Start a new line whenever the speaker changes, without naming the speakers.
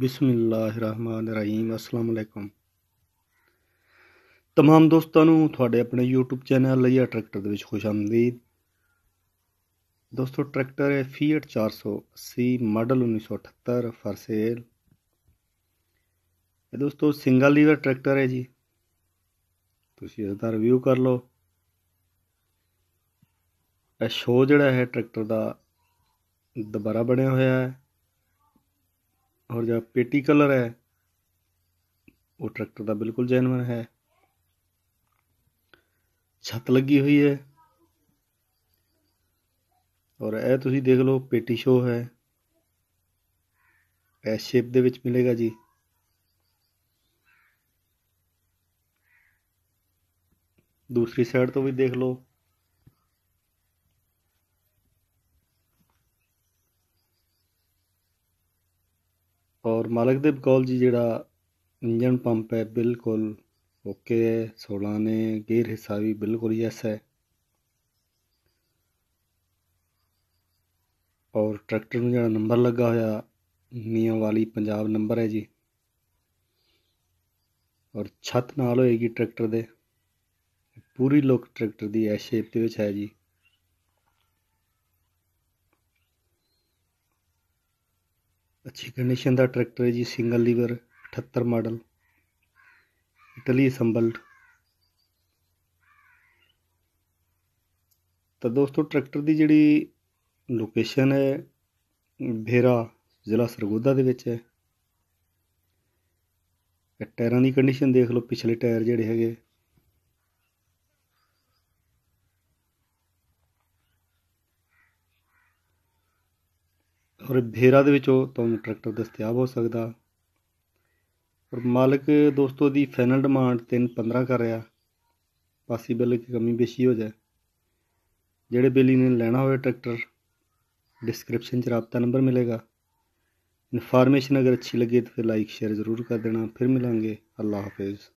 ਬਿਸਮਿਲ੍ਲਾਹਿਰ-ਰਹਿਮਾਨਿਰ-ਰਹੀਮ ਅਸਲਾਮ ਅਲੈਕਮ ਤਮਾਮ ਦੋਸਤਾਂ ਨੂੰ ਤੁਹਾਡੇ ਆਪਣੇ YouTube ਚੈਨਲ ਲਈ ਟਰੈਕਟਰ ਦੇ ਵਿੱਚ ਖੁਸ਼ ਆਮਦੀਦ ਦੋਸਤੋ ਟਰੈਕਟਰ ਹੈ Fiat 480 ਮਾਡਲ 1978 ਫਾਰ ਸੇਲ ਇਹ ਦੋਸਤੋ ਸਿੰਗਲ ਲੀਵਰ ਟਰੈਕਟਰ ਹੈ ਜੀ ਤੁਸੀਂ ਇਸ ਦਾ ਰਿਵਿਊ ਕਰ ਲਓ ਇਹ ਸ਼ੋ ਜਿਹੜਾ ਹੈ ਟਰੈਕਟਰ ਦਾ ਦੁਬਾਰਾ ਬਣਿਆ ਹੋਇਆ ਹੈ ਔਰ जब ਪੇਟੀ ਕਲਰ ਹੈ ਉਹ ਟਰੈਕਟਰ ਦਾ ਬਿਲਕੁਲ ਜੈਨੂਇਨ ਹੈ ਛੱਤ ਲੱਗੀ ਹੋਈ ਹੈ ਔਰ ਇਹ ਤੁਸੀਂ ਦੇਖ ਲਓ ਪੇਟੀ ਸ਼ੋ ਹੈ ਇਸ ਸ਼ੇਪ ਦੇ ਵਿੱਚ ਮਿਲੇਗਾ ਜੀ ਦੂਸਰੀ ਸਾਈਡ ਤੋਂ ਵੀ ਦੇਖ ਲਓ ਔਰ ਮਾਲਕ ਦੇ ਬਕੌਲ ਜੀ ਜਿਹੜਾ ਇੰਜਨ ਪੰਪ ਹੈ ਬਿਲਕੁਲ ਓਕੇ ਹੈ 16 ਨੇ ਗੇਅਰ ਹਿੱਸਾ ਵੀ ਬਿਲਕੁਲ ਯੈਸ ਹੈ ਔਰ ਟਰੈਕਟਰ ਨੂੰ ਜਿਹੜਾ ਨੰਬਰ ਲੱਗਾ ਹੋਇਆ ਮੀਆਂ ਵਾਲੀ ਪੰਜਾਬ ਨੰਬਰ ਹੈ ਜੀ ਔਰ ਛੱਤ ਨਾਲ ਹੋਏਗੀ ਟਰੈਕਟਰ ਦੇ ਪੂਰੀ ਲੁੱਕ ਟਰੈਕਟਰ ਦੀ ਐ ਸ਼ੇਪ ਦੇ ਵਿੱਚ ਹੈ ਜੀ ਅੱਛੀ ਕੰਡੀਸ਼ਨ ਦਾ ਟਰੈਕਟਰ ਹੈ ਜੀ single lever 78 model Italy assembled ਤਾਂ ਦੋਸਤੋ ਟਰੈਕਟਰ ਦੀ ਜਿਹੜੀ ਲੋਕੇਸ਼ਨ ਹੈ ਭੇਰਾ ਜ਼ਿਲ੍ਹਾ ਸਰਗੋਦਾ ਦੇ ਵਿੱਚ ਹੈ ਟਾਇਰਾਂ ਦੀ ਕੰਡੀਸ਼ਨ ਦੇਖ ਲਓ ਪਿਛਲੇ ਟਾਇਰ ਜਿਹੜੇ ਹੈਗੇ ਔਰ ਭੇਰਾ ਦੇ ਵਿੱਚ ਉਹ ਤੁਹਾਨੂੰ ਟਰੈਕਟਰ ਦਸਤਿਆਬ ਹੋ ਸਕਦਾ ਔਰ ਮਾਲਕ ਦੋਸਤੋ ਦੀ ਫਾਈਨਲ ਡਿਮਾਂਡ 315 ਕਰ ਰਿਹਾ ਪਾਸੀਬਲ ਕਿ ਕਮੀ ਬੇਸ਼ੀ ਹੋ ਜਾਏ ਜਿਹੜੇ ਬੇਲੀ ਨੇ ਲੈਣਾ ਹੋਵੇ ਟਰੈਕਟਰ ਡਿਸਕ੍ਰਿਪਸ਼ਨ 'ਚ ਰਾਪਤਾ ਨੰਬਰ ਮਿਲੇਗਾ ਇਨਫੋਰਮੇਸ਼ਨ ਅਗਰ ਅੱਛੀ ਲੱਗੇ ਤਾਂ ਫਿਰ ਲਾਈਕ ਸ਼ੇਅਰ ਜ਼ਰੂਰ ਕਰ ਦੇਣਾ ਫਿਰ ਮਿਲਾਂਗੇ ਅੱਲਾਹ ਹਾਫਿਜ਼